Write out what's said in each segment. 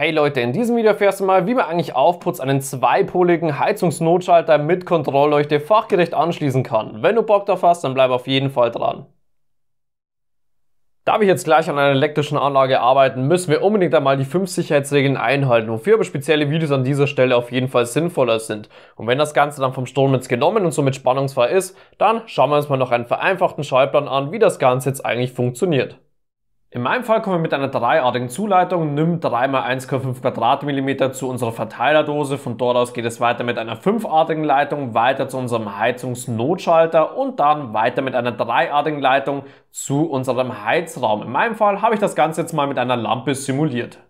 Hey Leute, in diesem Video erfährst du mal, wie man eigentlich Aufputz einen zweipoligen Heizungsnotschalter mit Kontrollleuchte fachgerecht anschließen kann. Wenn du Bock drauf hast, dann bleib auf jeden Fall dran. Da wir jetzt gleich an einer elektrischen Anlage arbeiten, müssen wir unbedingt einmal die 5 Sicherheitsregeln einhalten, wofür aber spezielle Videos an dieser Stelle auf jeden Fall sinnvoller sind. Und wenn das Ganze dann vom jetzt genommen und somit spannungsfrei ist, dann schauen wir uns mal noch einen vereinfachten Schaltplan an, wie das Ganze jetzt eigentlich funktioniert. In meinem Fall kommen wir mit einer dreiartigen Zuleitung nimm 3 x 1,5 Quadratmillimeter zu unserer Verteilerdose. Von dort aus geht es weiter mit einer fünfartigen Leitung weiter zu unserem Heizungsnotschalter und dann weiter mit einer dreiartigen Leitung zu unserem Heizraum. In meinem Fall habe ich das Ganze jetzt mal mit einer Lampe simuliert.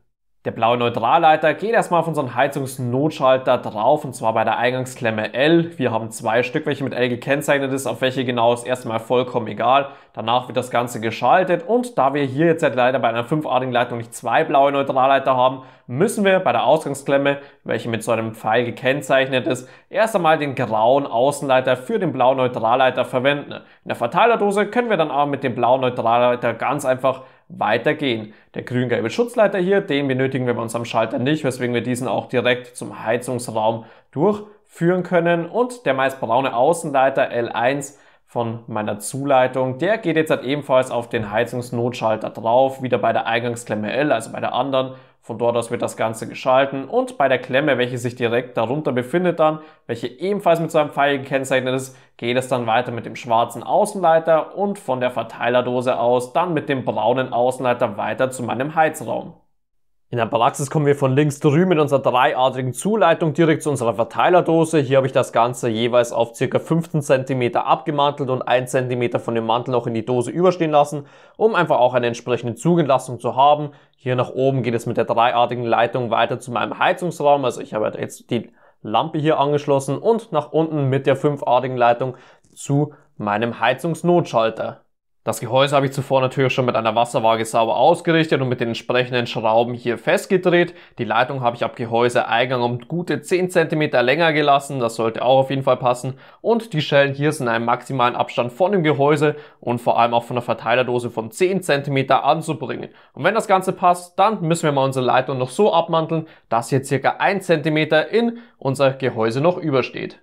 Der blaue Neutralleiter geht erstmal auf unseren Heizungsnotschalter drauf und zwar bei der Eingangsklemme L. Wir haben zwei Stück, welche mit L gekennzeichnet ist, auf welche genau ist erstmal vollkommen egal. Danach wird das Ganze geschaltet und da wir hier jetzt halt leider bei einer fünfartigen Leitung nicht zwei blaue Neutralleiter haben, müssen wir bei der Ausgangsklemme, welche mit so einem Pfeil gekennzeichnet ist, erst einmal den grauen Außenleiter für den blauen Neutralleiter verwenden. In der Verteilerdose können wir dann aber mit dem blauen Neutralleiter ganz einfach weitergehen. Der grün-gelbe Schutzleiter hier, den benötigen wir bei unserem Schalter nicht, weswegen wir diesen auch direkt zum Heizungsraum durchführen können. Und der meist braune Außenleiter L1 von meiner Zuleitung, der geht jetzt halt ebenfalls auf den Heizungsnotschalter drauf, wieder bei der Eingangsklemme L, also bei der anderen von dort aus wird das Ganze geschalten und bei der Klemme, welche sich direkt darunter befindet dann, welche ebenfalls mit so einem Pfeil gekennzeichnet ist, geht es dann weiter mit dem schwarzen Außenleiter und von der Verteilerdose aus dann mit dem braunen Außenleiter weiter zu meinem Heizraum. In der Praxis kommen wir von links drüben mit unserer dreiadrigen Zuleitung direkt zu unserer Verteilerdose. Hier habe ich das Ganze jeweils auf ca. 15 cm abgemantelt und 1 cm von dem Mantel noch in die Dose überstehen lassen, um einfach auch eine entsprechende Zugentlastung zu haben. Hier nach oben geht es mit der dreiadrigen Leitung weiter zu meinem Heizungsraum. Also ich habe halt jetzt die Lampe hier angeschlossen und nach unten mit der fünfadrigen Leitung zu meinem Heizungsnotschalter. Das Gehäuse habe ich zuvor natürlich schon mit einer Wasserwaage sauber ausgerichtet und mit den entsprechenden Schrauben hier festgedreht. Die Leitung habe ich ab Gehäuseeingang um gute 10 cm länger gelassen, das sollte auch auf jeden Fall passen. Und die Schellen hier sind einem maximalen Abstand von dem Gehäuse und vor allem auch von der Verteilerdose von 10 cm anzubringen. Und wenn das Ganze passt, dann müssen wir mal unsere Leitung noch so abmanteln, dass hier circa 1 cm in unser Gehäuse noch übersteht.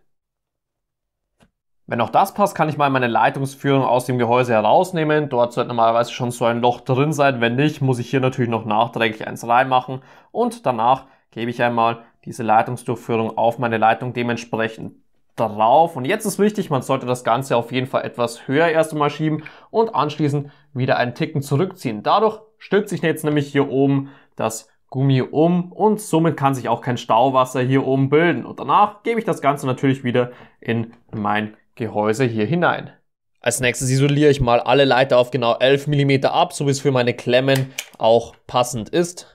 Wenn auch das passt, kann ich mal meine Leitungsführung aus dem Gehäuse herausnehmen. Dort sollte normalerweise schon so ein Loch drin sein. Wenn nicht, muss ich hier natürlich noch nachträglich eins reinmachen. Und danach gebe ich einmal diese Leitungsdurchführung auf meine Leitung dementsprechend drauf. Und jetzt ist wichtig, man sollte das Ganze auf jeden Fall etwas höher erst einmal schieben und anschließend wieder einen Ticken zurückziehen. Dadurch stülpt sich jetzt nämlich hier oben das Gummi um und somit kann sich auch kein Stauwasser hier oben bilden. Und danach gebe ich das Ganze natürlich wieder in mein Gehäuse hier hinein. Als nächstes isoliere ich mal alle Leiter auf genau 11 mm ab, so wie es für meine Klemmen auch passend ist.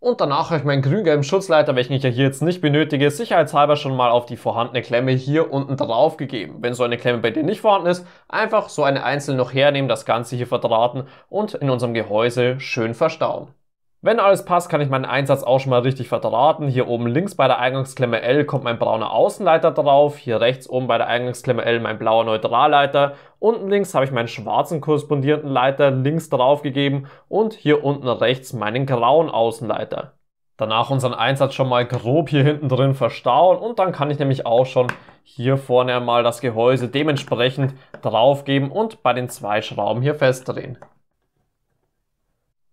Und danach habe ich meinen grün-gelben Schutzleiter, welchen ich ja hier jetzt nicht benötige, sicherheitshalber schon mal auf die vorhandene Klemme hier unten drauf gegeben. Wenn so eine Klemme bei dir nicht vorhanden ist, einfach so eine einzelne noch hernehmen, das Ganze hier verdrahten und in unserem Gehäuse schön verstauen. Wenn alles passt, kann ich meinen Einsatz auch schon mal richtig verdrahten. Hier oben links bei der Eingangsklemme L kommt mein brauner Außenleiter drauf. Hier rechts oben bei der Eingangsklemme L mein blauer Neutralleiter. Unten links habe ich meinen schwarzen korrespondierenden Leiter links draufgegeben. und hier unten rechts meinen grauen Außenleiter. Danach unseren Einsatz schon mal grob hier hinten drin verstauen und dann kann ich nämlich auch schon hier vorne mal das Gehäuse dementsprechend draufgeben und bei den zwei Schrauben hier festdrehen.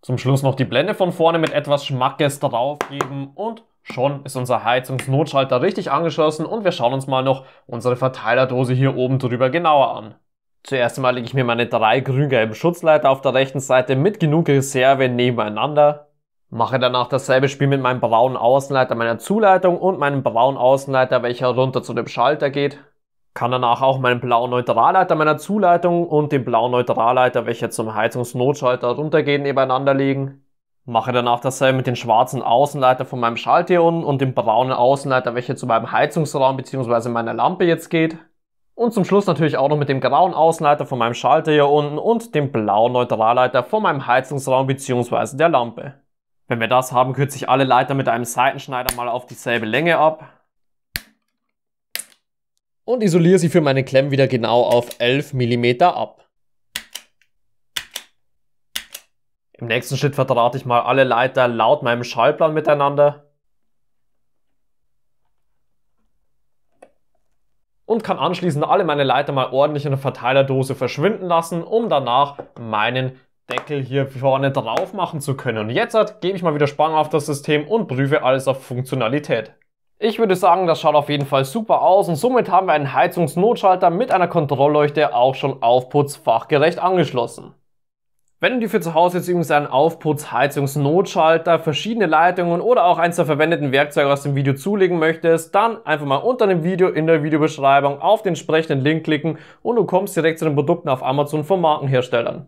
Zum Schluss noch die Blende von vorne mit etwas Schmackes draufgeben und schon ist unser Heizungsnotschalter richtig angeschlossen und wir schauen uns mal noch unsere Verteilerdose hier oben drüber genauer an. Zuerst einmal lege ich mir meine drei grün-gelben Schutzleiter auf der rechten Seite mit genug Reserve nebeneinander. Mache danach dasselbe Spiel mit meinem braunen Außenleiter meiner Zuleitung und meinem braunen Außenleiter, welcher runter zu dem Schalter geht kann danach auch meinen blauen Neutralleiter meiner Zuleitung und den blauen Neutralleiter, welcher zum Heizungsnotschalter runtergehen, nebeneinander legen. Mache danach dasselbe mit dem schwarzen Außenleiter von meinem Schalter unten und dem braunen Außenleiter, welcher zu meinem Heizungsraum bzw. meiner Lampe jetzt geht. Und zum Schluss natürlich auch noch mit dem grauen Außenleiter von meinem Schalter hier unten und dem blauen Neutralleiter von meinem Heizungsraum bzw. der Lampe. Wenn wir das haben, kürze ich alle Leiter mit einem Seitenschneider mal auf dieselbe Länge ab und isoliere sie für meine Klemmen wieder genau auf 11 mm ab. Im nächsten Schritt verdrahte ich mal alle Leiter laut meinem Schallplan miteinander und kann anschließend alle meine Leiter mal ordentlich in der Verteilerdose verschwinden lassen, um danach meinen Deckel hier vorne drauf machen zu können. Und jetzt gebe ich mal wieder Spannung auf das System und prüfe alles auf Funktionalität. Ich würde sagen, das schaut auf jeden Fall super aus und somit haben wir einen Heizungsnotschalter mit einer Kontrollleuchte auch schon aufputzfachgerecht angeschlossen. Wenn du dir für zu Hause jetzt übrigens einen Aufputz-Heizungsnotschalter, verschiedene Leitungen oder auch eins der verwendeten Werkzeuge aus dem Video zulegen möchtest, dann einfach mal unter dem Video in der Videobeschreibung auf den entsprechenden Link klicken und du kommst direkt zu den Produkten auf Amazon von Markenherstellern.